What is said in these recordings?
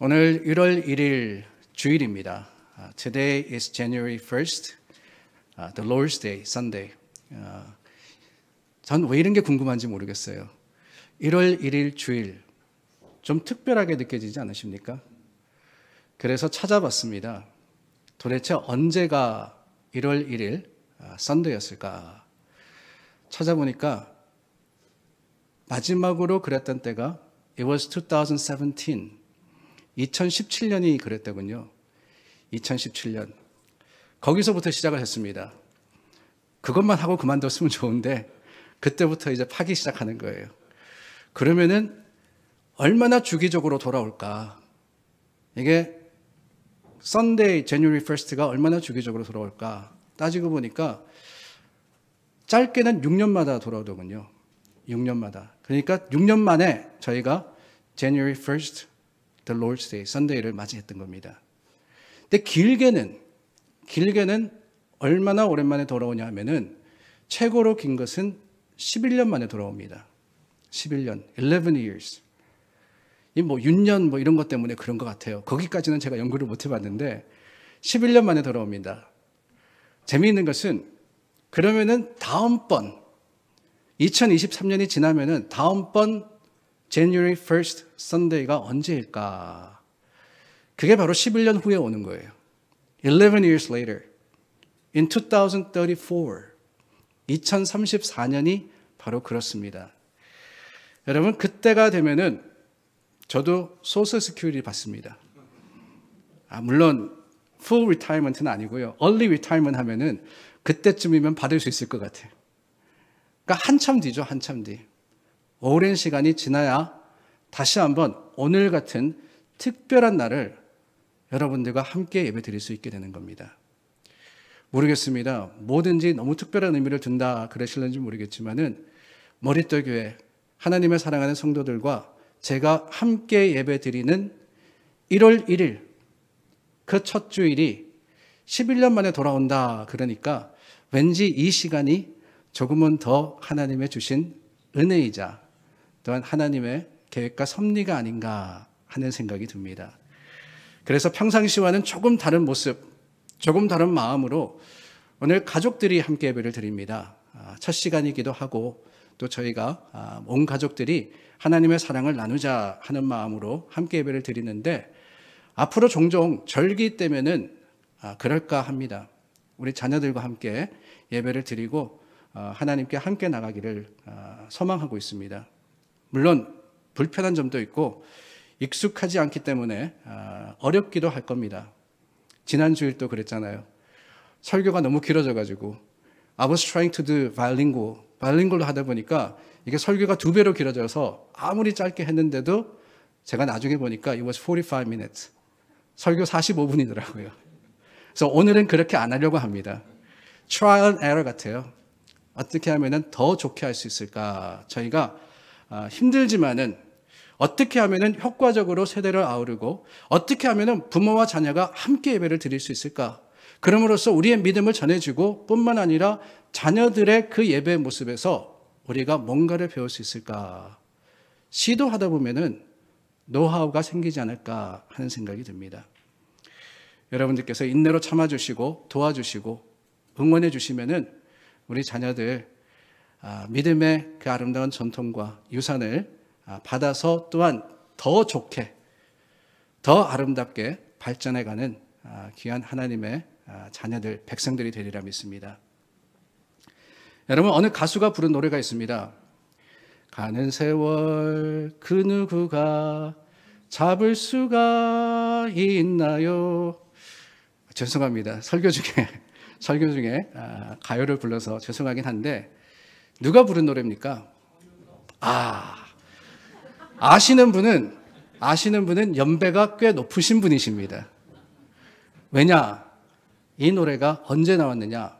오늘 1월 1일 주일입니다. 아, today is January 1st, 아, the Lord's Day, Sunday. 아, 전왜 이런 게 궁금한지 모르겠어요. 1월 1일 주일, 좀 특별하게 느껴지지 않으십니까? 그래서 찾아봤습니다. 도대체 언제가 1월 1일 썬데였을까? 찾아보니까 마지막으로 그랬던 때가 It was 2017. 2017년이 그랬더군요. 2017년. 거기서부터 시작을 했습니다. 그것만 하고 그만뒀으면 좋은데 그때부터 이제 파기 시작하는 거예요. 그러면은 얼마나 주기적으로 돌아올까? 이게 썬데이 제뉴리 1스트가 얼마나 주기적으로 돌아올까? 따지고 보니까 짧게는 6년마다 돌아오더군요. 6년마다. 그러니까 6년 만에 저희가 January 1st, The Lord's Day, 선데이를 맞이했던 겁니다. 근데 길게는 길게는 얼마나 오랜만에 돌아오냐 하면은 최고로 긴 것은 11년 만에 돌아옵니다. 11년, 11 years. 이뭐 6년 뭐 이런 것 때문에 그런 것 같아요. 거기까지는 제가 연구를 못 해봤는데 11년 만에 돌아옵니다. 재미있는 것은 그러면은 다음번 2023년이 지나면은 다음번 January 1st Sunday가 언제일까? 그게 바로 11년 후에 오는 거예요. 11 years later. In 2034. 2034년이 바로 그렇습니다. 여러분, 그때가 되면은 저도 소셜 스큐리 받습니다. 아, 물론, full r e 는 아니고요. early r e 하면은 그때쯤이면 받을 수 있을 것 같아요. 그러니까 한참 뒤죠, 한참 뒤. 오랜 시간이 지나야 다시 한번 오늘 같은 특별한 날을 여러분들과 함께 예배 드릴 수 있게 되는 겁니다. 모르겠습니다. 뭐든지 너무 특별한 의미를 둔다 그러실는지 모르겠지만은 머릿돌 교회 하나님을 사랑하는 성도들과 제가 함께 예배 드리는 1월 1일 그 첫 주일이 11년 만에 돌아온다 그러니까 왠지 이 시간이 조금은 더 하나님의 주신 은혜이자 또한 하나님의 계획과 섭리가 아닌가 하는 생각이 듭니다. 그래서 평상시와는 조금 다른 모습, 조금 다른 마음으로 오늘 가족들이 함께 예배를 드립니다. 아, 첫 시간이기도 하고 또 저희가 아, 온 가족들이 하나님의 사랑을 나누자 하는 마음으로 함께 예배를 드리는데 앞으로 종종 절기 때면은 아, 그럴까 합니다. 우리 자녀들과 함께 예배를 드리고 어, 하나님께 함께 나가기를 소망하고 있습니다. 물론 불편한 점도 있고 익숙하지 않기 때문에 아, 어렵기도 할 겁니다. 지난 주일도 그랬잖아요. 설교가 너무 길어져가지고 I was trying to do bilingual, b i l i n g u a l 하다 보니까 이게 설교가 두 배로 길어져서 아무리 짧게 했는데도 제가 나중에 보니까 it was 45 minutes. 설교 45분이더라고요. 그래서 오늘은 그렇게 안 하려고 합니다. trial and error 같아요. 어떻게 하면 더 좋게 할 수 있을까? 저희가 아, 힘들지만은 어떻게 하면은 효과적으로 세대를 아우르고 어떻게 하면은 부모와 자녀가 함께 예배를 드릴 수 있을까? 그럼으로써 우리의 믿음을 전해주고 뿐만 아니라 자녀들의 그 예배 모습에서 우리가 뭔가를 배울 수 있을까? 시도하다 보면은 노하우가 생기지 않을까 하는 생각이 듭니다. 여러분들께서 인내로 참아주시고 도와주시고 응원해 주시면은 우리 자녀들 아, 믿음의 그 아름다운 전통과 유산을 아, 받아서 또한 더 좋게, 더 아름답게 발전해가는 아, 귀한 하나님의 자녀들, 백성들이 되리라 믿습니다. 여러분, 어느 가수가 부른 노래가 있습니다. 가는 세월 그 누구가 잡을 수가 있나요? 죄송합니다. 설교 중에, 설교 중에 가요를 불러서 죄송하긴 한데, 누가 부른 노래입니까? 아. 아시는 분은, 아시는 분은 연배가 꽤 높으신 분이십니다. 왜냐? 이 노래가 언제 나왔느냐?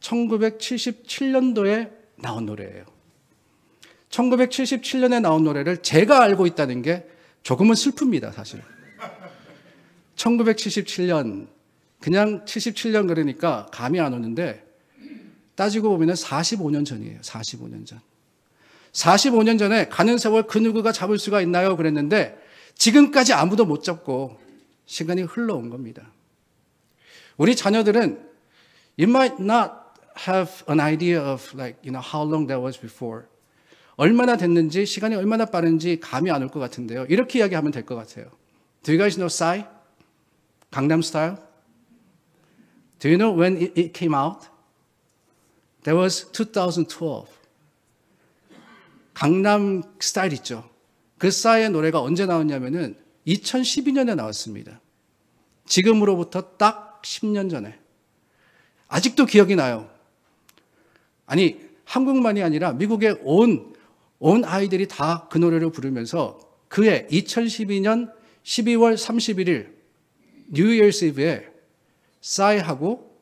1977년도에 나온 노래예요. 1977년에 나온 노래를 제가 알고 있다는 게 조금은 슬픕니다, 사실. 1977년, 그냥 77년 그러니까 감이 안 오는데 따지고 보면 45년 전이에요. 45년 전. 45년 전에 가는 세월 그 누구가 잡을 수가 있나요? 그랬는데 지금까지 아무도 못 잡고 시간이 흘러온 겁니다. 우리 자녀들은 you might not have an idea of like you know how long that was before. 얼마나 됐는지 시간이 얼마나 빠른지 감이 안 올 것 같은데요. 이렇게 이야기하면 될 것 같아요. Do you guys know Psy? 강남 스타일? Do you know when it, came out? That was 2012. 강남 스타일 있죠. 그 싸의 노래가 언제 나왔냐면은 2012년에 나왔습니다. 지금으로부터 딱 10년 전에. 아직도 기억이 나요. 아니, 한국만이 아니라 미국의 온, 온 아이들이 다 그 노래를 부르면서 그해 2012년 12월 31일 뉴이얼스 이브에 싸이하고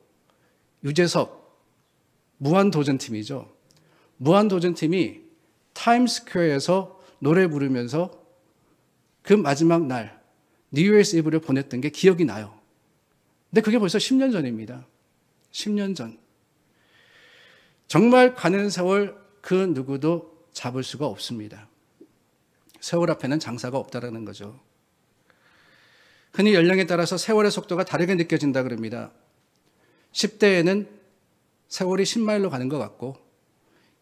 유재석 무한도전팀이죠. 무한도전팀이 타임스퀘어에서 노래 부르면서 그 마지막 날 뉴이어스 이브를 보냈던 게 기억이 나요. 근데 그게 벌써 10년 전입니다. 10년 전. 정말 가는 세월 그 누구도 잡을 수가 없습니다. 세월 앞에는 장사가 없다라는 거죠. 흔히 연령에 따라서 세월의 속도가 다르게 느껴진다 그럽니다. 10대에는 세월이 10마일로 가는 것 같고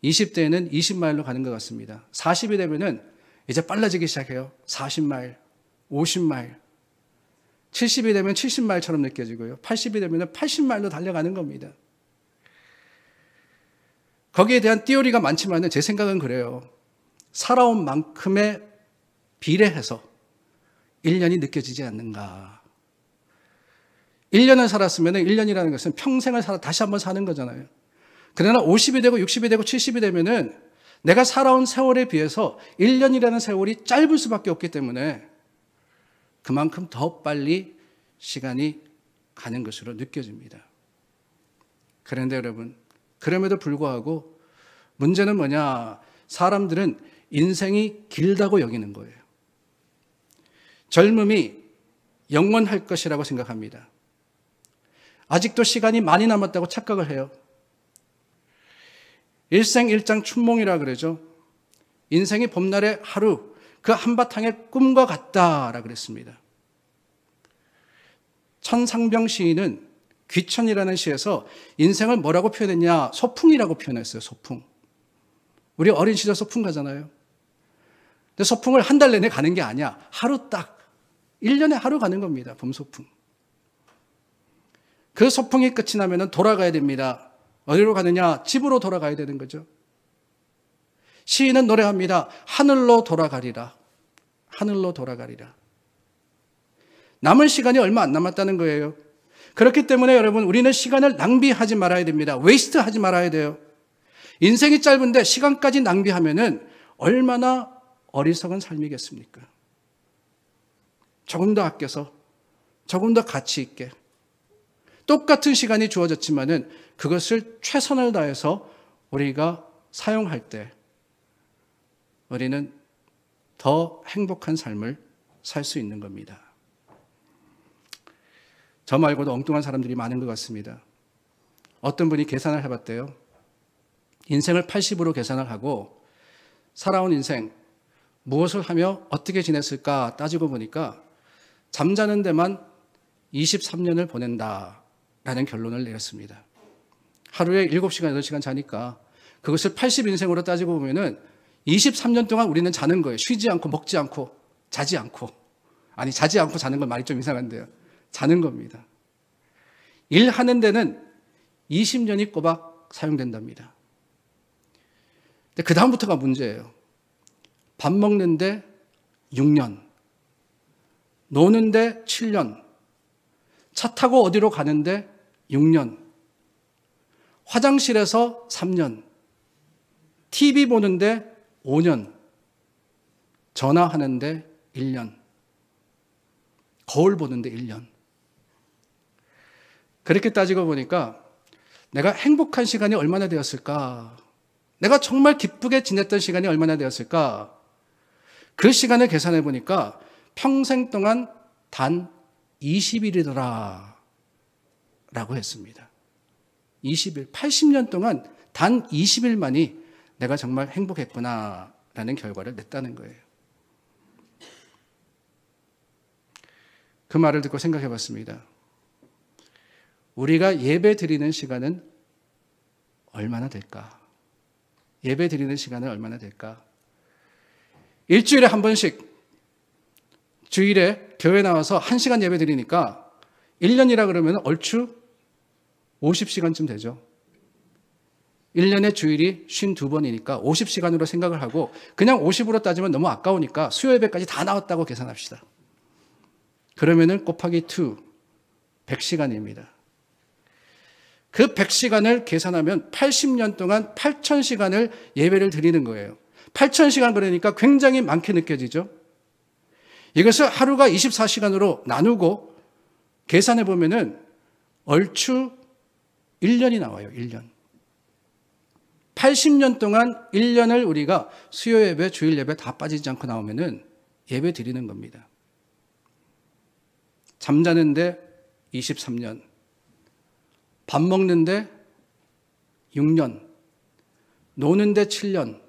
20대에는 20마일로 가는 것 같습니다. 40이 되면은 이제 빨라지기 시작해요. 40마일, 50마일. 70이 되면 70마일처럼 느껴지고요. 80이 되면 80마일로 달려가는 겁니다. 거기에 대한 띠오리가 많지만제 생각은 그래요. 살아온 만큼의 비례해서 1년이 느껴지지 않는가. 1년을 살았으면 1년이라는 것은 평생을 살아 다시 한번 사는 거잖아요. 그러나 50이 되고 60이 되고 70이 되면은 내가 살아온 세월에 비해서 1년이라는 세월이 짧을 수밖에 없기 때문에 그만큼 더 빨리 시간이 가는 것으로 느껴집니다. 그런데 여러분, 그럼에도 불구하고 문제는 뭐냐? 사람들은 인생이 길다고 여기는 거예요. 젊음이 영원할 것이라고 생각합니다. 아직도 시간이 많이 남았다고 착각을 해요. 일생일장 춘몽이라 그러죠. 인생이 봄날의 하루, 그 한바탕의 꿈과 같다라 그랬습니다. 천상병 시인은 귀천이라는 시에서 인생을 뭐라고 표현했냐? 소풍이라고 표현했어요, 소풍. 우리 어린 시절 소풍 가잖아요. 근데 소풍을 한 달 내내 가는 게 아니야. 하루 딱. 1년에 하루 가는 겁니다, 봄소풍. 그 소풍이 끝이 나면은 돌아가야 됩니다. 어디로 가느냐? 집으로 돌아가야 되는 거죠. 시인은 노래합니다. 하늘로 돌아가리라. 하늘로 돌아가리라. 남은 시간이 얼마 안 남았다는 거예요. 그렇기 때문에 여러분, 우리는 시간을 낭비하지 말아야 됩니다. 웨이스트 하지 말아야 돼요. 인생이 짧은데 시간까지 낭비하면은 얼마나 어리석은 삶이겠습니까? 조금 더 아껴서, 조금 더 가치 있게, 똑같은 시간이 주어졌지만은 그것을 최선을 다해서 우리가 사용할 때 우리는 더 행복한 삶을 살 수 있는 겁니다. 저 말고도 엉뚱한 사람들이 많은 것 같습니다. 어떤 분이 계산을 해봤대요. 인생을 80으로 계산을 하고 살아온 인생 무엇을 하며 어떻게 지냈을까 따지고 보니까 잠자는 데만 23년을 보낸다. 라는 결론을 내렸습니다. 하루에 7시간, 8시간 자니까 그것을 80인생으로 따지고 보면은 23년 동안 우리는 자는 거예요. 쉬지 않고 먹지 않고 자지 않고. 아니, 자지 않고 자는 건 말이 좀 이상한데요. 자는 겁니다. 일하는 데는 20년이 꼬박 사용된답니다. 근데 그다음부터가 문제예요. 밥 먹는데 6년, 노는데 7년, 차 타고 어디로 가는데 6년, 화장실에서 3년, TV 보는데 5년, 전화하는데 1년, 거울 보는데 1년. 그렇게 따지고 보니까 내가 행복한 시간이 얼마나 되었을까? 내가 정말 기쁘게 지냈던 시간이 얼마나 되었을까? 그 시간을 계산해 보니까 평생 동안 단 20일이더라. 라고 했습니다. 20일, 80년 동안 단 20일만이 내가 정말 행복했구나 라는 결과를 냈다는 거예요. 그 말을 듣고 생각해 봤습니다. 우리가 예배 드리는 시간은 얼마나 될까? 예배 드리는 시간은 얼마나 될까? 일주일에 한 번씩 주일에 교회 나와서 한 시간 예배 드리니까 1년이라 그러면 얼추 50시간쯤 되죠. 1년에 주일이 52번이니까 50시간으로 생각을 하고 그냥 50으로 따지면 너무 아까우니까 수요일배까지다 나왔다고 계산합시다. 그러면은 곱하기 2, 100시간입니다. 그 100시간을 계산하면 80년 동안 8,000시간을 예배를 드리는 거예요. 8,000시간 그러니까 굉장히 많게 느껴지죠? 이것을 하루가 24시간으로 나누고 계산해 보면은 얼추 1년이 나와요. 1년. 80년 동안 1년을 우리가 수요 예배, 주일 예배 다 빠지지 않고 나오면은 예배 드리는 겁니다. 잠자는데 23년. 밥 먹는데 6년. 노는데 7년.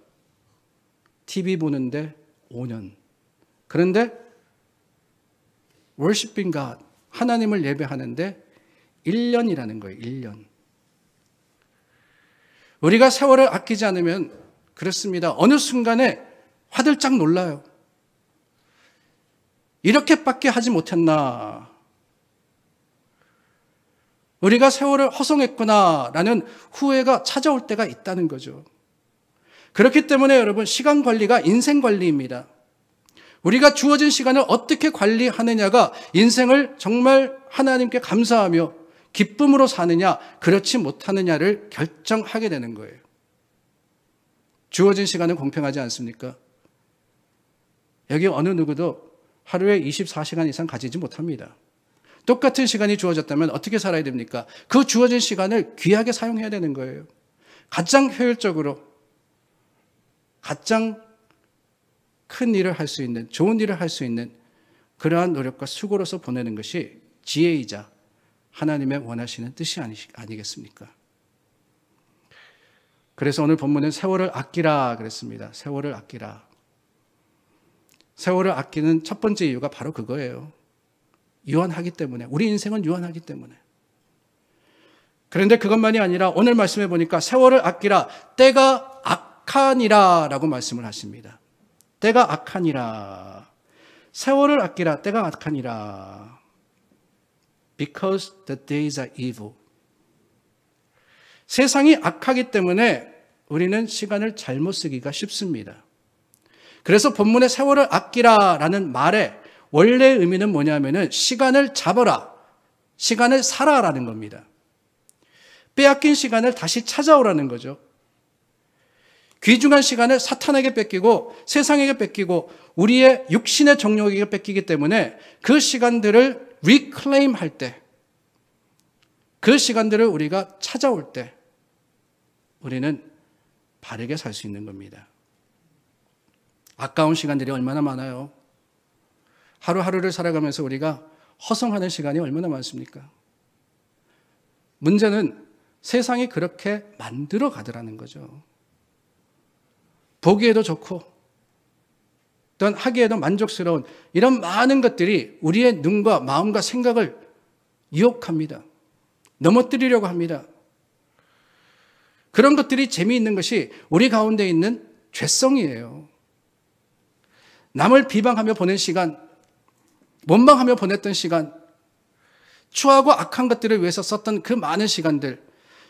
TV 보는데 5년. 그런데 월십빙 갓 하나님을 예배하는데 1년이라는 거예요. 1년. 우리가 세월을 아끼지 않으면 그렇습니다. 어느 순간에 화들짝 놀라요. 이렇게밖에 하지 못했나. 우리가 세월을 허송했구나라는 후회가 찾아올 때가 있다는 거죠. 그렇기 때문에 여러분, 시간 관리가 인생 관리입니다. 우리가 주어진 시간을 어떻게 관리하느냐가 인생을 정말 하나님께 감사하며 기쁨으로 사느냐, 그렇지 못하느냐를 결정하게 되는 거예요. 주어진 시간은 공평하지 않습니까? 여기 어느 누구도 하루에 24시간 이상 가지지 못합니다. 똑같은 시간이 주어졌다면 어떻게 살아야 됩니까? 그 주어진 시간을 귀하게 사용해야 되는 거예요. 가장 효율적으로, 가장 큰 일을 할 수 있는, 좋은 일을 할 수 있는 그러한 노력과 수고로서 보내는 것이 지혜이자 하나님의 원하시는 뜻이 아니, 아니겠습니까? 그래서 오늘 본문은 세월을 아끼라 그랬습니다. 세월을 아끼라. 세월을 아끼는 첫 번째 이유가 바로 그거예요. 유한하기 때문에. 우리 인생은 유한하기 때문에. 그런데 그것만이 아니라 오늘 말씀해 보니까 세월을 아끼라. 때가 악하니라. 라고 말씀을 하십니다. 때가 악하니라. 세월을 아끼라. 때가 악하니라. Because the days are evil. 세상이 악하기 때문에 우리는 시간을 잘못 쓰기가 쉽습니다. 그래서 본문의 세월을 아끼라라는 말에 원래 의미는 뭐냐면은 시간을 잡아라. 시간을 살아라는 겁니다. 빼앗긴 시간을 다시 찾아오라는 거죠. 귀중한 시간을 사탄에게 뺏기고 세상에게 뺏기고 우리의 육신의 정력에게 뺏기기 때문에 그 시간들을 reclaim 할 때, 그 시간들을 우리가 찾아올 때, 우리는 바르게 살 수 있는 겁니다. 아까운 시간들이 얼마나 많아요. 하루하루를 살아가면서 우리가 허송하는 시간이 얼마나 많습니까? 문제는 세상이 그렇게 만들어 가더라는 거죠. 보기에도 좋고, 또 하기에도 만족스러운 이런 많은 것들이 우리의 눈과 마음과 생각을 유혹합니다. 넘어뜨리려고 합니다. 그런 것들이 재미있는 것이 우리 가운데 있는 죄성이에요. 남을 비방하며 보낸 시간, 원망하며 보냈던 시간, 추하고 악한 것들을 위해서 썼던 그 많은 시간들,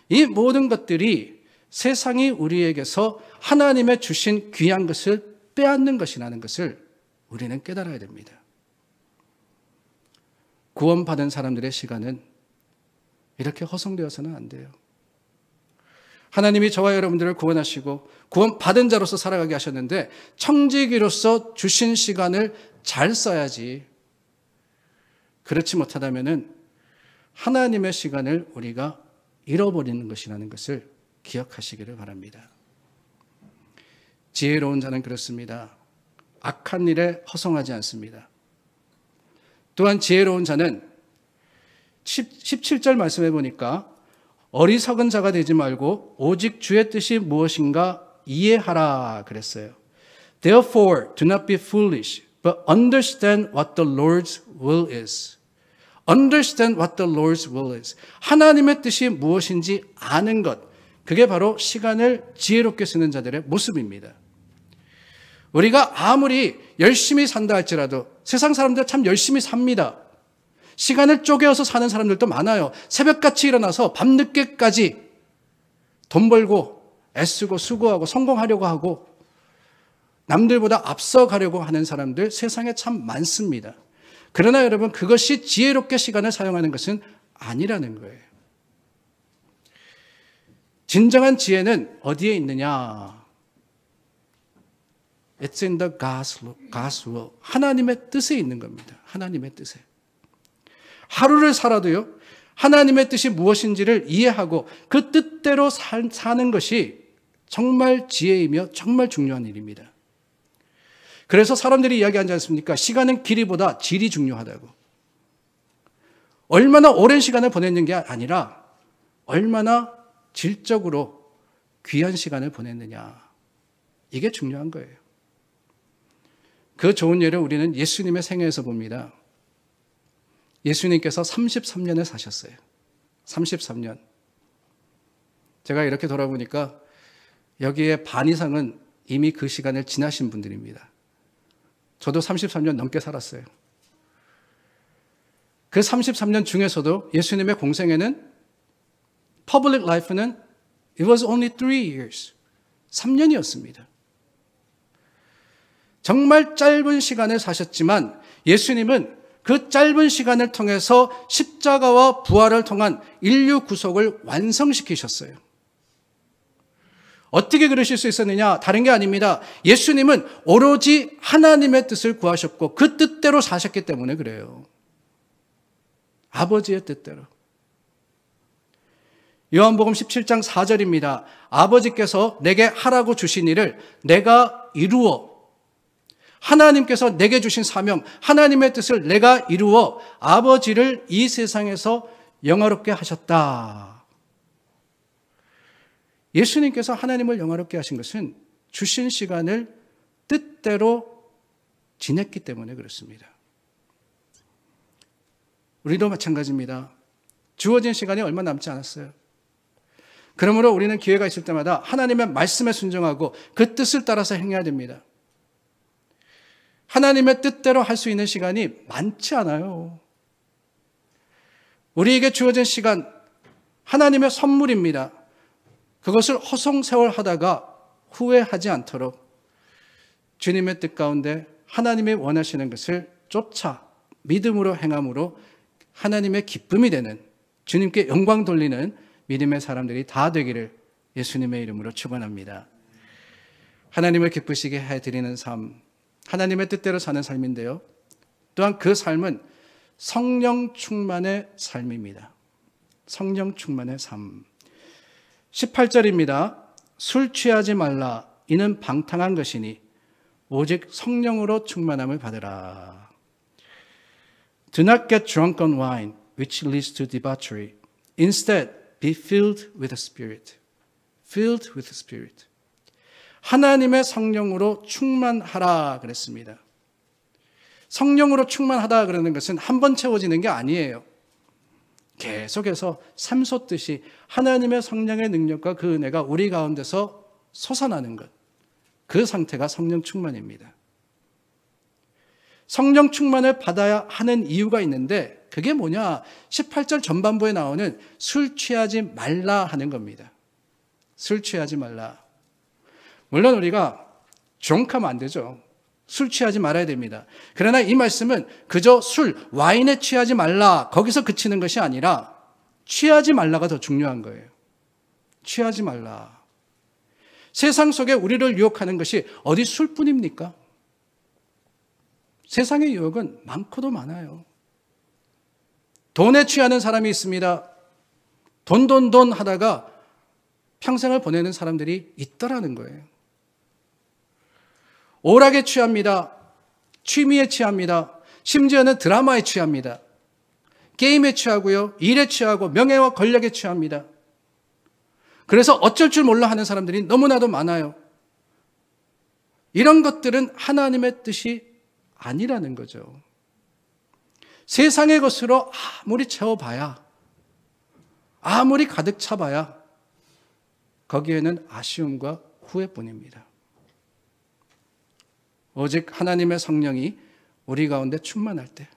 이 모든 것들이 세상이 우리에게서 하나님의 주신 귀한 것을 빼앗는 것이라는 것을 우리는 깨달아야 됩니다. 구원받은 사람들의 시간은 이렇게 허송되어서는 안 돼요. 하나님이 저와 여러분들을 구원하시고 구원받은 자로서 살아가게 하셨는데 청지기로서 주신 시간을 잘 써야지. 그렇지 못하다면 하나님의 시간을 우리가 잃어버리는 것이라는 것을 기억하시기를 바랍니다. 지혜로운 자는 그렇습니다. 악한 일에 허성하지 않습니다. 또한 지혜로운 자는 17절 말씀해 보니까 어리석은 자가 되지 말고 오직 주의 뜻이 무엇인가 이해하라 그랬어요. Therefore, do not be foolish, but understand what the Lord's will is. Understand what the Lord's will is. 하나님의 뜻이 무엇인지 아는 것. 그게 바로 시간을 지혜롭게 쓰는 자들의 모습입니다. 우리가 아무리 열심히 산다 할지라도 세상 사람들 참 열심히 삽니다. 시간을 쪼개어서 사는 사람들도 많아요. 새벽같이 일어나서 밤늦게까지 돈 벌고 애쓰고 수고하고 성공하려고 하고 남들보다 앞서가려고 하는 사람들 세상에 참 많습니다. 그러나 여러분 그것이 지혜롭게 시간을 사용하는 것은 아니라는 거예요. 진정한 지혜는 어디에 있느냐? It's in the g o s g o l 하나님의 뜻에 있는 겁니다. 하나님의 뜻에. 하루를 살아도요, 하나님의 뜻이 무엇인지를 이해하고 그 뜻대로 사는 것이 정말 지혜이며 정말 중요한 일입니다. 그래서 사람들이 이야기하지 않습니까? 시간은 길이보다 질이 중요하다고. 얼마나 오랜 시간을 보내는 게 아니라 얼마나 질적으로 귀한 시간을 보냈느냐. 이게 중요한 거예요. 그 좋은 예를 우리는 예수님의 생애에서 봅니다. 예수님께서 33년을 사셨어요. 33년. 제가 이렇게 돌아보니까 여기에 반 이상은 이미 그 시간을 지나신 분들입니다. 저도 33년 넘게 살았어요. 그 33년 중에서도 예수님의 공생에는 public life는 it was only three years. 3년이었습니다. 정말 짧은 시간을 사셨지만 예수님은 그 짧은 시간을 통해서 십자가와 부활을 통한 인류 구속을 완성시키셨어요. 어떻게 그러실 수 있었느냐? 다른 게 아닙니다. 예수님은 오로지 하나님의 뜻을 구하셨고 그 뜻대로 사셨기 때문에 그래요. 아버지의 뜻대로. 요한복음 17장 4절입니다. 아버지께서 내게 하라고 주신 일을 내가 이루어 하나님께서 내게 주신 사명, 하나님의 뜻을 내가 이루어 아버지를 이 세상에서 영화롭게 하셨다. 예수님께서 하나님을 영화롭게 하신 것은 주신 시간을 뜻대로 지냈기 때문에 그렇습니다. 우리도 마찬가지입니다. 주어진 시간이 얼마 남지 않았어요. 그러므로 우리는 기회가 있을 때마다 하나님의 말씀에 순종하고 그 뜻을 따라서 행해야 됩니다. 하나님의 뜻대로 할 수 있는 시간이 많지 않아요. 우리에게 주어진 시간, 하나님의 선물입니다. 그것을 허송세월 하다가 후회하지 않도록 주님의 뜻 가운데 하나님이 원하시는 것을 쫓아 믿음으로 행함으로 하나님의 기쁨이 되는 주님께 영광 돌리는 믿음의 사람들이 다 되기를 예수님의 이름으로 축원합니다. 하나님을 기쁘시게 해 드리는 삶 하나님의 뜻대로 사는 삶인데요. 또한 그 삶은 성령 충만의 삶입니다. 성령 충만의 삶. 18절입니다. 술 취하지 말라. 이는 방탕한 것이니 오직 성령으로 충만함을 받으라. Do not get drunk on wine, which leads to debauchery. Instead, be filled with the Spirit. Filled with the Spirit. 하나님의 성령으로 충만하라 그랬습니다. 성령으로 충만하다 그러는 것은 한 번 채워지는 게 아니에요. 계속해서 삼솟듯이 하나님의 성령의 능력과 그 은혜가 우리 가운데서 솟아나는 것. 그 상태가 성령 충만입니다. 성령 충만을 받아야 하는 이유가 있는데 그게 뭐냐? 18절 전반부에 나오는 술 취하지 말라 하는 겁니다. 술 취하지 말라. 물론 우리가 종카면안 되죠. 술 취하지 말아야 됩니다. 그러나 이 말씀은 그저 술, 와인에 취하지 말라. 거기서 그치는 것이 아니라 취하지 말라가 더 중요한 거예요. 취하지 말라. 세상 속에 우리를 유혹하는 것이 어디 술뿐입니까? 세상의 유혹은 많고도 많아요. 돈에 취하는 사람이 있습니다. 돈, 돈, 돈 하다가 평생을 보내는 사람들이 있더라는 거예요. 오락에 취합니다. 취미에 취합니다. 심지어는 드라마에 취합니다. 게임에 취하고요. 일에 취하고 명예와 권력에 취합니다. 그래서 어쩔 줄 몰라 하는 사람들이 너무나도 많아요. 이런 것들은 하나님의 뜻이 아니라는 거죠. 세상의 것으로 아무리 채워봐야, 아무리 가득 차봐야, 거기에는 아쉬움과 후회뿐입니다. 오직 하나님의 성령이 우리 가운데 충만할 때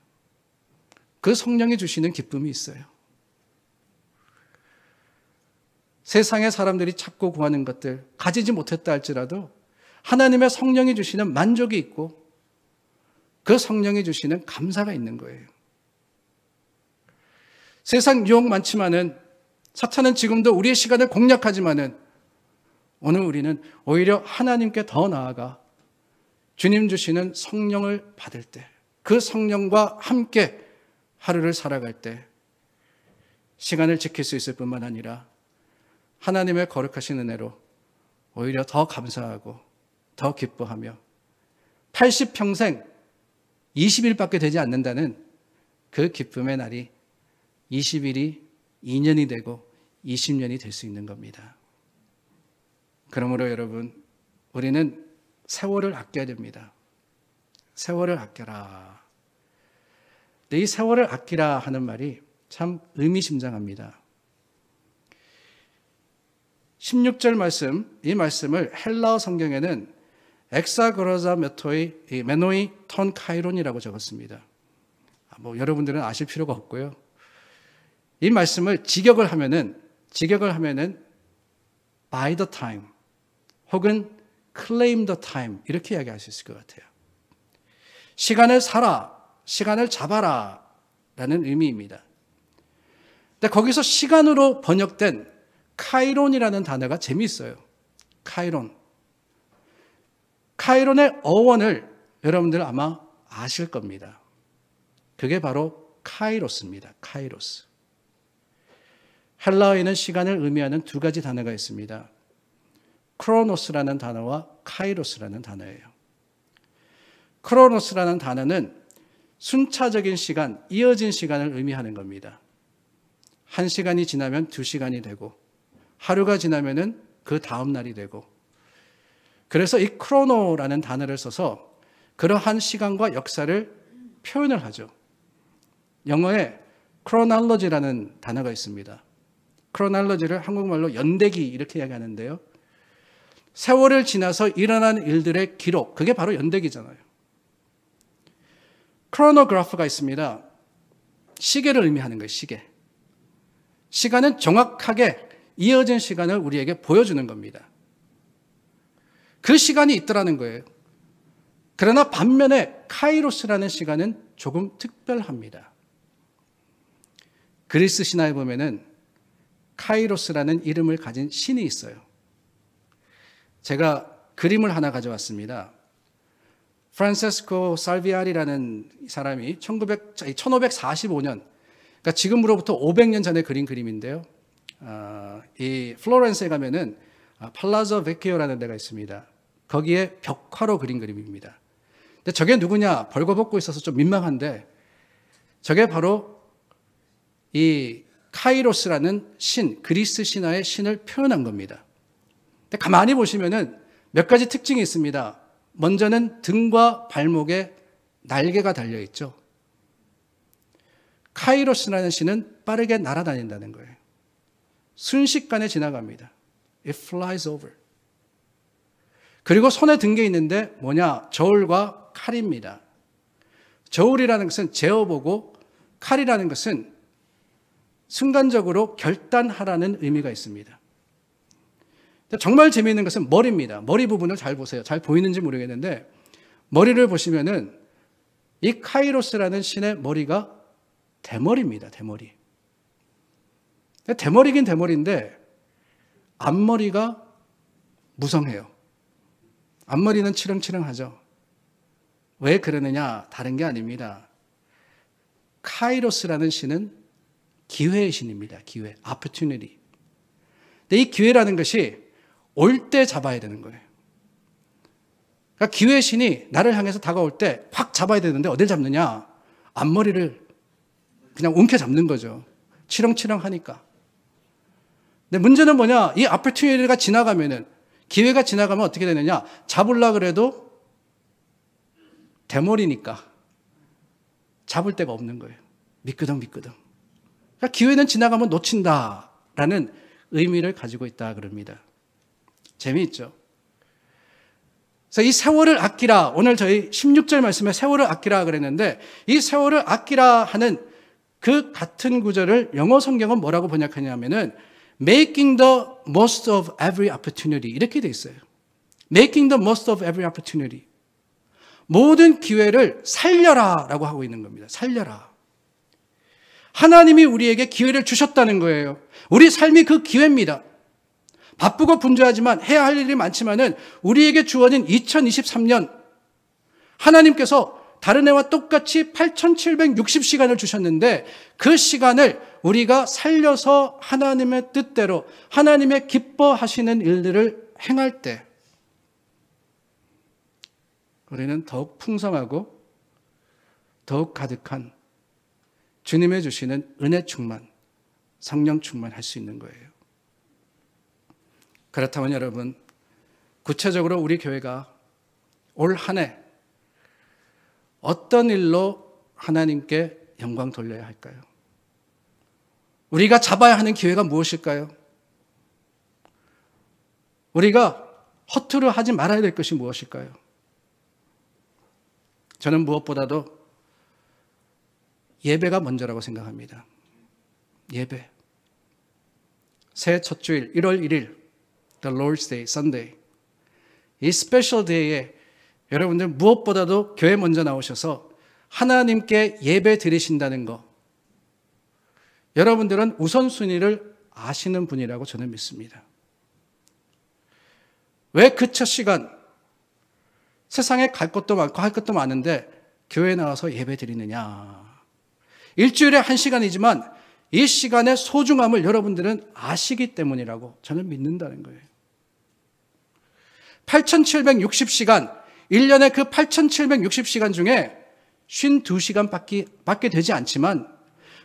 그 성령이 주시는 기쁨이 있어요. 세상의 사람들이 찾고 구하는 것들 가지지 못했다 할지라도 하나님의 성령이 주시는 만족이 있고 그 성령이 주시는 감사가 있는 거예요. 세상 유혹 많지만은 사탄은 지금도 우리의 시간을 공략하지만은 오늘 우리는 오히려 하나님께 더 나아가 주님 주시는 성령을 받을 때, 그 성령과 함께 하루를 살아갈 때, 시간을 지킬 수 있을 뿐만 아니라 하나님의 거룩하신 은혜로 오히려 더 감사하고 더 기뻐하며 80평생 20일밖에 되지 않는다는 그 기쁨의 날이 20일이 2년이 되고 20년이 될 수 있는 겁니다. 그러므로 여러분, 우리는 세월을 아껴야 됩니다. 세월을 아껴라. 내 세월을 아끼라 하는 말이 참 의미심장합니다. 16절 말씀, 이 말씀을 헬라어 성경에는 엑사그로자 메토이, 메노이 턴 카이론이라고 적었습니다. 아, 뭐 여러분들은 아실 필요가 없고요. 이 말씀을 직역을 하면은, 직역을 하면은 by the time 혹은 claim the time 이렇게 이야기할 수 있을 것 같아요. 시간을 사라, 시간을 잡아라 라는 의미입니다. 근데 거기서 시간으로 번역된 카이론이라는 단어가 재미있어요. 카이론. 카이론의 어원을 여러분들 아마 아실 겁니다. 그게 바로 카이로스입니다. 카이로스. 헬라어에는 시간을 의미하는 두 가지 단어가 있습니다. 크로노스라는 단어와 카이로스라는 단어예요. 크로노스라는 단어는 순차적인 시간, 이어진 시간을 의미하는 겁니다. 한 시간이 지나면 두 시간이 되고, 하루가 지나면은 그 다음날이 되고, 그래서 이 크로노라는 단어를 써서 그러한 시간과 역사를 표현을 하죠. 영어에 크로날로지라는 단어가 있습니다. 크로날로지를 한국말로 연대기 이렇게 이야기하는데요. 세월을 지나서 일어난 일들의 기록, 그게 바로 연대기잖아요. 크로노그래프가 있습니다. 시계를 의미하는 거예요, 시계. 시간은 정확하게 이어진 시간을 우리에게 보여주는 겁니다. 그 시간이 있더라는 거예요. 그러나 반면에 카이로스라는 시간은 조금 특별합니다. 그리스 신화에 보면은 카이로스라는 이름을 가진 신이 있어요. 제가 그림을 하나 가져왔습니다. 프란세스코 살비아리라는 사람이 1900, 1545년, 그러니까 지금으로부터 500년 전에 그린 그림인데요. 아, 이 플로렌스에 가면은 아, 팔라조 베키오라는 데가 있습니다. 거기에 벽화로 그린 그림입니다. 근데 저게 누구냐? 벌거벗고 있어서 좀 민망한데 저게 바로 이 카이로스라는 신, 그리스 신화의 신을 표현한 겁니다. 근데 가만히 보시면은 몇 가지 특징이 있습니다. 먼저는 등과 발목에 날개가 달려 있죠. 카이로스라는 신은 빠르게 날아다닌다는 거예요. 순식간에 지나갑니다. It flies over. 그리고 손에 든 게 있는데 뭐냐? 저울과 칼입니다. 저울이라는 것은 재어보고 칼이라는 것은 순간적으로 결단하라는 의미가 있습니다. 정말 재미있는 것은 머리입니다. 머리 부분을 잘 보세요. 잘 보이는지 모르겠는데 머리를 보시면은 이 카이로스라는 신의 머리가 대머리입니다. 대머리. 대머리긴 대머리인데 앞머리가 무성해요. 앞머리는 치렁치렁하죠. 왜 그러느냐? 다른 게 아닙니다. 카이로스라는 신은 기회의 신입니다. 기회, opportunity. 근데 이 기회라는 것이 올때 잡아야 되는 거예요. 그러니까 기회 신이 나를 향해서 다가올 때 확 잡아야 되는데 어딜 잡느냐? 앞머리를 그냥 움켜 잡는 거죠. 치렁치렁 하니까. 근데 문제는 뭐냐? 이아퍼튜니가 지나가면은 기회가 지나가면 어떻게 되느냐? 잡을라 그래도 대머리니까 잡을 데가 없는 거예요. 미끄덩 미끄덩. 그러니까 기회는 지나가면 놓친다라는 의미를 가지고 있다 그럽니다. 재미있죠. 그래서 이 세월을 아끼라 오늘 저희 16절 말씀에 세월을 아끼라 그랬는데 이 세월을 아끼라 하는 그 같은 구절을 영어 성경은 뭐라고 번역하냐면은 making the most of every opportunity 이렇게 돼 있어요. making the most of every opportunity 모든 기회를 살려라라고 하고 있는 겁니다. 살려라. 하나님이 우리에게 기회를 주셨다는 거예요. 우리 삶이 그 기회입니다. 바쁘고 분주하지만 해야 할 일이 많지만은 우리에게 주어진 2023년 하나님께서 다른 해와 똑같이 8,760시간을 주셨는데 그 시간을 우리가 살려서 하나님의 뜻대로 하나님의 기뻐하시는 일들을 행할 때 우리는 더욱 풍성하고 더욱 가득한 주님의 주시는 은혜 충만, 성령 충만할 수 있는 거예요. 그렇다면 여러분, 구체적으로 우리 교회가 올 한 해 어떤 일로 하나님께 영광 돌려야 할까요? 우리가 잡아야 하는 기회가 무엇일까요? 우리가 허투루 하지 말아야 될 것이 무엇일까요? 저는 무엇보다도 예배가 먼저라고 생각합니다. 예배. 새해 첫 주일, 1월 1일, the Lord's Day, Sunday. 이 스페셜 데이에 여러분들 무엇보다도 교회 먼저 나오셔서 하나님께 예배 드리신다는 거. 여러분들은 우선순위를 아시는 분이라고 저는 믿습니다. 왜 그 첫 시간 세상에 갈 것도 많고 할 것도 많은데 교회 에 나와서 예배 드리느냐. 일주일에 한 시간이지만 이 시간의 소중함을 여러분들은 아시기 때문이라고 저는 믿는다는 거예요. 8,760시간, 1년에 그 8,760시간 중에 52시간밖에 밖에 되지 않지만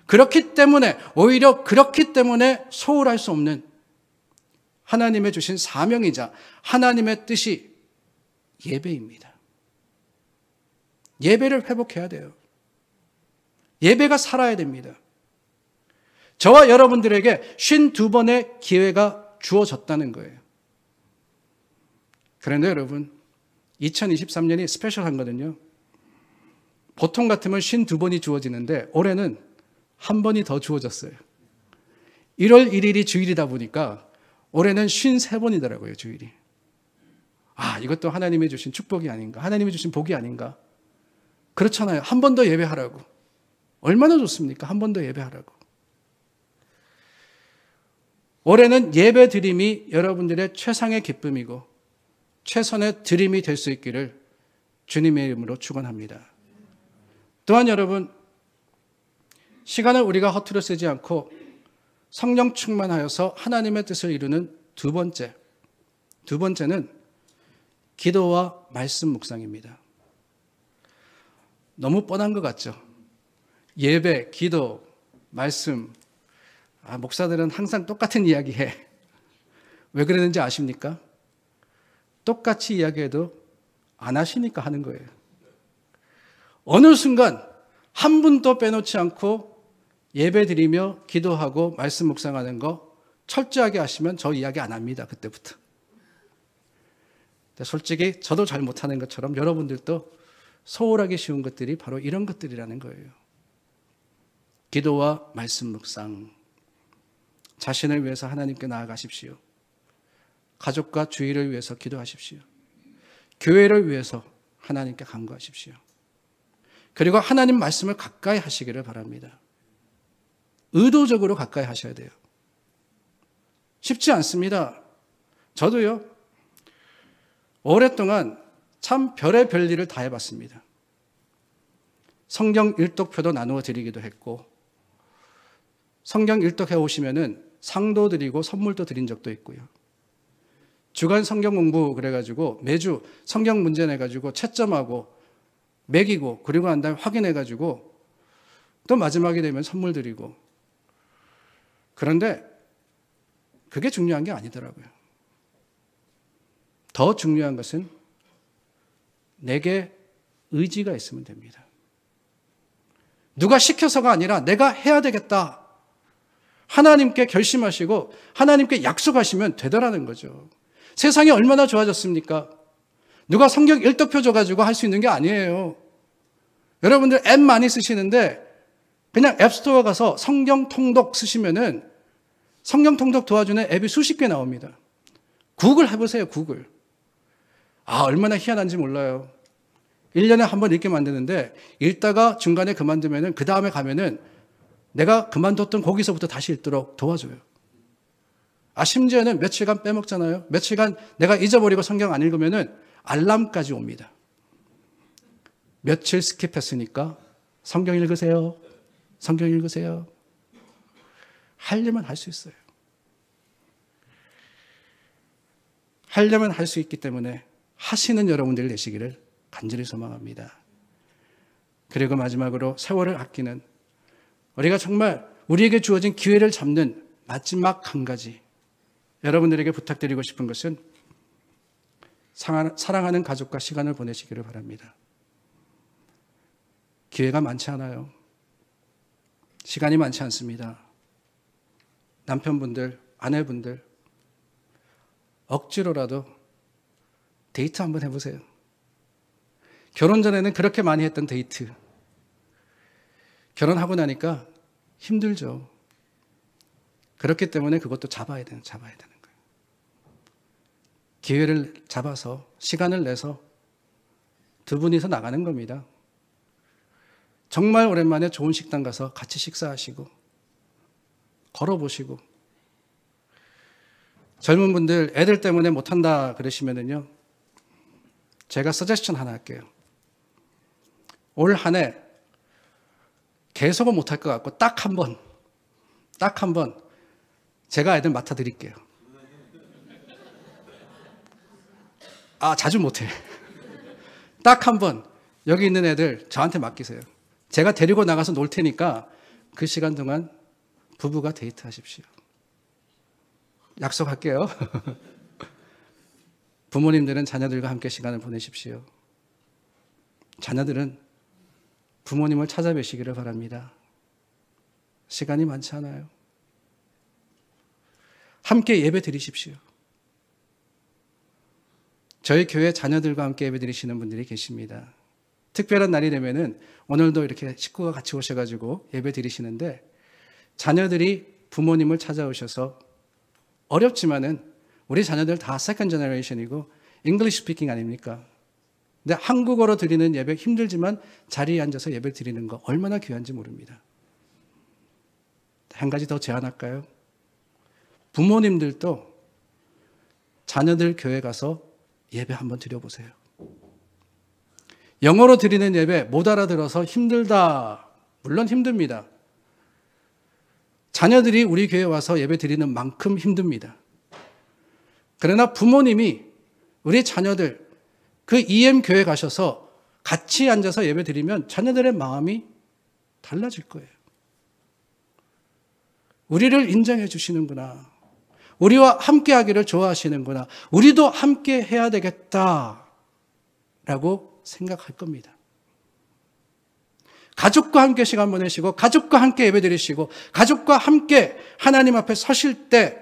그렇기 때문에 오히려 그렇기 때문에 소홀할 수 없는 하나님의 주신 사명이자 하나님의 뜻이 예배입니다. 예배를 회복해야 돼요. 예배가 살아야 됩니다. 저와 여러분들에게 52번의 기회가 주어졌다는 거예요. 그런데 여러분, 2023년이 스페셜한거든요. 보통 같으면 52번이 주어지는데 올해는 한 번이 더 주어졌어요. 1월 1일이 주일이다 보니까 올해는 53번이더라고요, 주일이. 아, 이것도 하나님이 주신 축복이 아닌가? 하나님이 주신 복이 아닌가? 그렇잖아요. 한 번 더 예배하라고. 얼마나 좋습니까? 한 번 더 예배하라고. 올해는 예배 드림이 여러분들의 최상의 기쁨이고 최선의 드림이 될 수 있기를 주님의 이름으로 축원합니다. 또한 여러분 시간을 우리가 허투루 쓰지 않고 성령 충만하여서 하나님의 뜻을 이루는 두 번째 두 번째는 기도와 말씀 묵상입니다. 너무 뻔한 것 같죠? 예배, 기도, 말씀. 아, 목사들은 항상 똑같은 이야기 해. 왜 그러는지 아십니까? 똑같이 이야기해도 안 하시니까 하는 거예요. 어느 순간 한 분도 빼놓지 않고 예배 드리며 기도하고 말씀 묵상하는 거 철저하게 하시면 저 이야기 안 합니다. 그때부터. 솔직히 저도 잘 못하는 것처럼 여러분들도 소홀하기 쉬운 것들이 바로 이런 것들이라는 거예요. 기도와 말씀 묵상. 자신을 위해서 하나님께 나아가십시오. 가족과 주위를 위해서 기도하십시오. 교회를 위해서 하나님께 간구하십시오. 그리고 하나님 말씀을 가까이 하시기를 바랍니다. 의도적으로 가까이 하셔야 돼요. 쉽지 않습니다. 저도요, 오랫동안 참 별의 별 일을 다 해봤습니다. 성경 일독표도 나누어 드리기도 했고, 성경 일독해 오시면은 상도 드리고 선물도 드린 적도 있고요. 주간 성경 공부 그래가지고 매주 성경 문제 내가지고 채점하고 매기고 그리고 난 다음에 확인해가지고 또 마지막이 되면 선물 드리고 그런데 그게 중요한 게 아니더라고요. 더 중요한 것은 내게 의지가 있으면 됩니다. 누가 시켜서가 아니라 내가 해야 되겠다. 하나님께 결심하시고 하나님께 약속하시면 되더라는 거죠. 세상이 얼마나 좋아졌습니까? 누가 성경 1덕표 줘가지고 할 수 있는 게 아니에요. 여러분들 앱 많이 쓰시는데 그냥 앱스토어 가서 성경 통독 쓰시면은 성경 통독 도와주는 앱이 수십 개 나옵니다. 구글 해보세요, 구글. 아, 얼마나 희한한지 몰라요. 1년에 한 번 읽게 만드는데 읽다가 중간에 그만두면은 그 다음에 가면은 내가 그만뒀던 거기서부터 다시 읽도록 도와줘요. 아, 심지어는 며칠간 빼먹잖아요. 며칠간 내가 잊어버리고 성경 안 읽으면은 알람까지 옵니다. 며칠 스킵했으니까 성경 읽으세요. 성경 읽으세요. 하려면 할 수 있어요. 하려면 할 수 있기 때문에 하시는 여러분들 되시기를 간절히 소망합니다. 그리고 마지막으로 세월을 아끼는 우리가 정말 우리에게 주어진 기회를 잡는 마지막 한 가지 여러분들에게 부탁드리고 싶은 것은 사랑하는 가족과 시간을 보내시기를 바랍니다. 기회가 많지 않아요. 시간이 많지 않습니다. 남편분들, 아내분들, 억지로라도 데이트 한번 해보세요. 결혼 전에는 그렇게 많이 했던 데이트. 결혼하고 나니까 힘들죠. 그렇기 때문에 그것도 잡아야 되는, 잡아야 되는. 기회를 잡아서 시간을 내서 두 분이서 나가는 겁니다. 정말 오랜만에 좋은 식당 가서 같이 식사하시고 걸어보시고 젊은 분들 애들 때문에 못한다 그러시면은요 제가 서제천 하나 할게요. 올 한 해 계속은 못할 것 같고 딱 한 번, 딱 한 번 제가 애들 맡아드릴게요. 아, 자주 못해. 딱 한 번, 여기 있는 애들 저한테 맡기세요. 제가 데리고 나가서 놀 테니까 그 시간 동안 부부가 데이트하십시오. 약속할게요. 부모님들은 자녀들과 함께 시간을 보내십시오. 자녀들은 부모님을 찾아뵈시기를 바랍니다. 시간이 많지 않아요. 함께 예배 드리십시오. 저희 교회 자녀들과 함께 예배드리시는 분들이 계십니다. 특별한 날이 되면은 오늘도 이렇게 식구가 같이 오셔가지고 예배드리시는데 자녀들이 부모님을 찾아오셔서 어렵지만은 우리 자녀들 다 세컨 제너레이션이고 잉글리시 스피킹 아닙니까? 근데 한국어로 드리는 예배 힘들지만 자리에 앉아서 예배 드리는 거 얼마나 귀한지 모릅니다. 한 가지 더 제안할까요? 부모님들도 자녀들 교회 가서 예배 한번 드려보세요. 영어로 드리는 예배 못 알아들어서 힘들다. 물론 힘듭니다. 자녀들이 우리 교회 와서 예배 드리는 만큼 힘듭니다. 그러나 부모님이 우리 자녀들 그 EM 교회 가셔서 같이 앉아서 예배 드리면 자녀들의 마음이 달라질 거예요. 우리를 인정해 주시는구나. 우리와 함께 하기를 좋아하시는구나. 우리도 함께 해야 되겠다. 라고 생각할 겁니다. 가족과 함께 시간 보내시고, 가족과 함께 예배 드리시고, 가족과 함께 하나님 앞에 서실 때,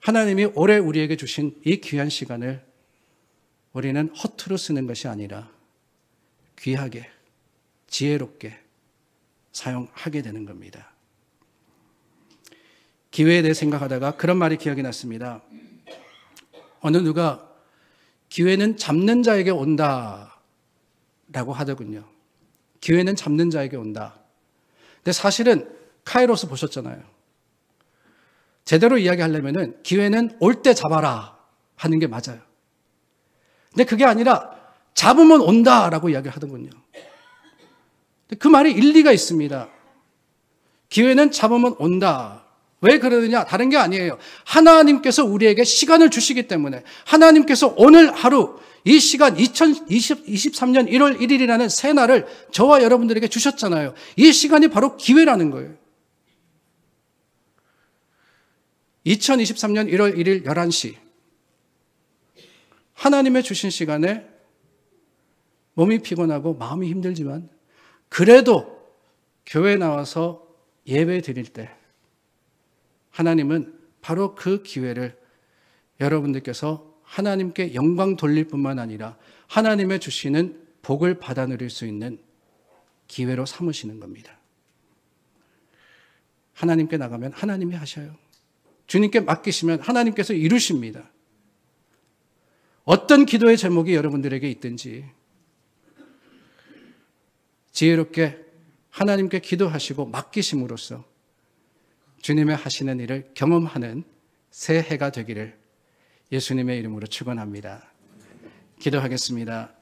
하나님이 올해 우리에게 주신 이 귀한 시간을 우리는 허투루 쓰는 것이 아니라 귀하게, 지혜롭게 사용하게 되는 겁니다. 기회에 대해 생각하다가 그런 말이 기억이 났습니다. 어느 누가 기회는 잡는 자에게 온다 라고 하더군요. 기회는 잡는 자에게 온다. 근데 사실은 카이로스 보셨잖아요. 제대로 이야기하려면은 기회는 올 때 잡아라 하는 게 맞아요. 근데 그게 아니라 잡으면 온다라고 이야기 하더군요. 그 말이 일리가 있습니다. 기회는 잡으면 온다. 왜 그러느냐? 다른 게 아니에요. 하나님께서 우리에게 시간을 주시기 때문에 하나님께서 오늘 하루 이 시간 2023년 1월 1일이라는 새날을 저와 여러분들에게 주셨잖아요. 이 시간이 바로 기회라는 거예요. 2023년 1월 1일 11시 하나님의 주신 시간에 몸이 피곤하고 마음이 힘들지만 그래도 교회 에 나와서 예배 드릴 때 하나님은 바로 그 기회를 여러분들께서 하나님께 영광 돌릴 뿐만 아니라 하나님의 주시는 복을 받아 누릴 수 있는 기회로 삼으시는 겁니다. 하나님께 나가면 하나님이 하셔요. 주님께 맡기시면 하나님께서 이루십니다. 어떤 기도의 제목이 여러분들에게 있든지 지혜롭게 하나님께 기도하시고 맡기심으로써 주님의 하시는 일을 경험하는 새해가 되기를 예수님의 이름으로 축원합니다. 기도하겠습니다.